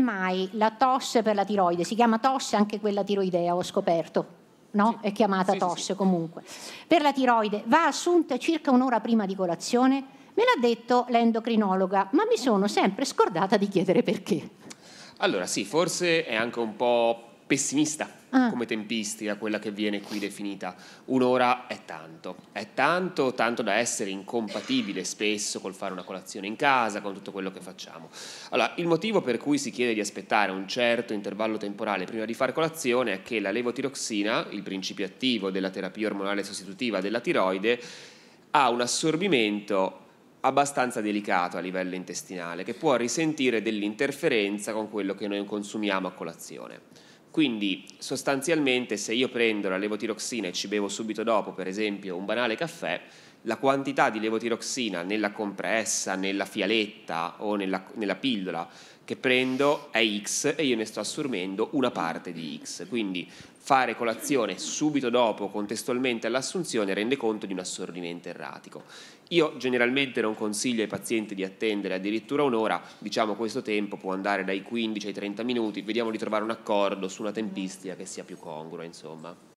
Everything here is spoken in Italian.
mai la tosse per la tiroide, si chiama tosse anche quella tiroidea, ho scoperto, no? Sì. È chiamata sì, tosse sì, comunque. Per la tiroide va assunta circa un'ora prima di colazione? Me l'ha detto l'endocrinologa, ma mi sono sempre scordata di chiedere perché. Allora sì, forse è anche un po' pessimista ah. come tempistica, quella che viene qui definita. Un'ora è tanto, è tanto, tanto da essere incompatibile spesso col fare una colazione in casa, con tutto quello che facciamo. Allora, il motivo per cui si chiede di aspettare un certo intervallo temporale prima di fare colazione è che la levotiroxina, il principio attivo della terapia ormonale sostitutiva della tiroide, ha un assorbimento abbastanza delicato a livello intestinale che può risentire dell'interferenza con quello che noi consumiamo a colazione. Quindi sostanzialmente se io prendo la levotiroxina e ci bevo subito dopo, per esempio, un banale caffè, la quantità di levotiroxina nella compressa, nella fialetta o nella, nella pillola che prendo è X e io ne sto assorbendo una parte di X. Quindi fare colazione subito dopo, contestualmente all'assunzione, rende conto di un assorbimento erratico. Io generalmente non consiglio ai pazienti di attendere addirittura un'ora, diciamo questo tempo può andare dai 15 ai 30 minuti, vediamo di trovare un accordo su una tempistica che sia più congrua, insomma.